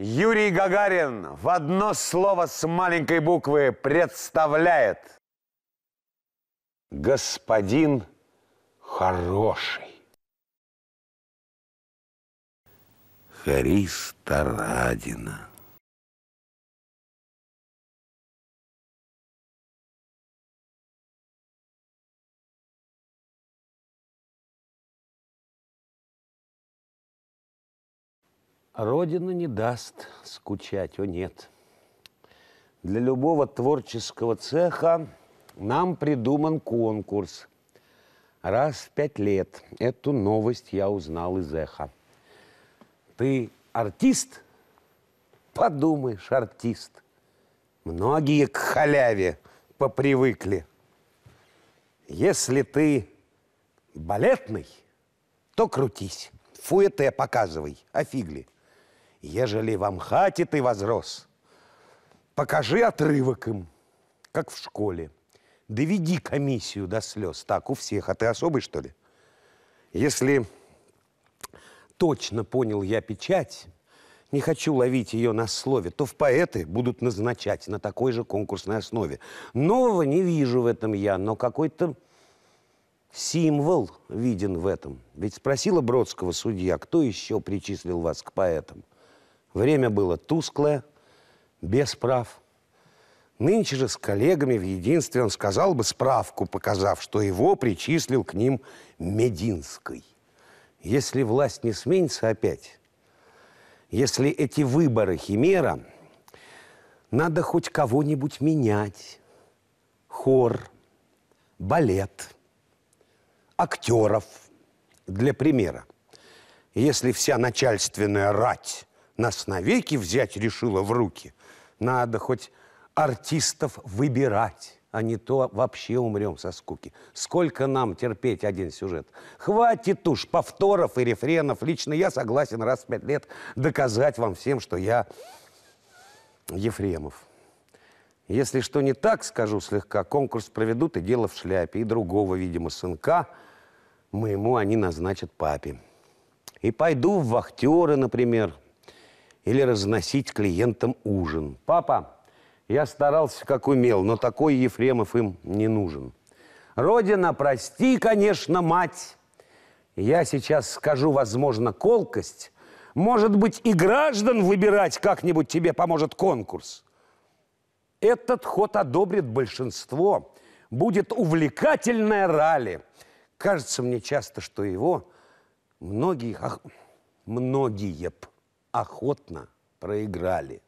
Юрий Гагарин в одно слово с маленькой буквы представляет Господин хороший. Хариста Радина. Родина не даст скучать, о нет. Для любого творческого цеха нам придуман конкурс. Раз в пять лет эту новость я узнал из эха. Ты артист? Подумаешь, артист. Многие к халяве попривыкли. Если ты балетный, то крутись. Фуэте показывай, офигли ежели в Амхате ты возрос, покажи отрывок им, как в школе. Доведи комиссию до слез. Так, у всех. А ты особый, что ли? Если точно понял я печать, не хочу ловить ее на слове, то в поэты будут назначать на такой же конкурсной основе. Нового не вижу в этом я, но какой-то символ виден в этом. Ведь спросила Бродского судья, кто еще причислил вас к поэтам – Время было тусклое, без прав. Нынче же с коллегами в единстве он сказал бы справку, показав, что его причислил к ним Мединской. Если власть не сменится опять, если эти выборы химера, надо хоть кого-нибудь менять. Хор, балет, актеров. Для примера, если вся начальственная рать нас навеки взять решила в руки. Надо хоть артистов выбирать, а не то вообще умрем со скуки. Сколько нам терпеть один сюжет? Хватит уж повторов и рефренов. Лично я согласен раз в пять лет доказать вам всем, что я Ефремов. Если что не так, скажу слегка, конкурс проведут и дело в шляпе. И другого, видимо, сынка моему они назначат папе. И пойду в вахтеры, например, или разносить клиентам ужин. Папа, я старался как умел, но такой Ефремов им не нужен. Родина, прости, конечно, мать. Я сейчас скажу, возможно, колкость. Может быть, и граждан выбирать как-нибудь тебе поможет конкурс. Этот ход одобрит большинство. Будет увлекательное ралли. Кажется мне часто, что его многие, ах, многие б охотно проиграли.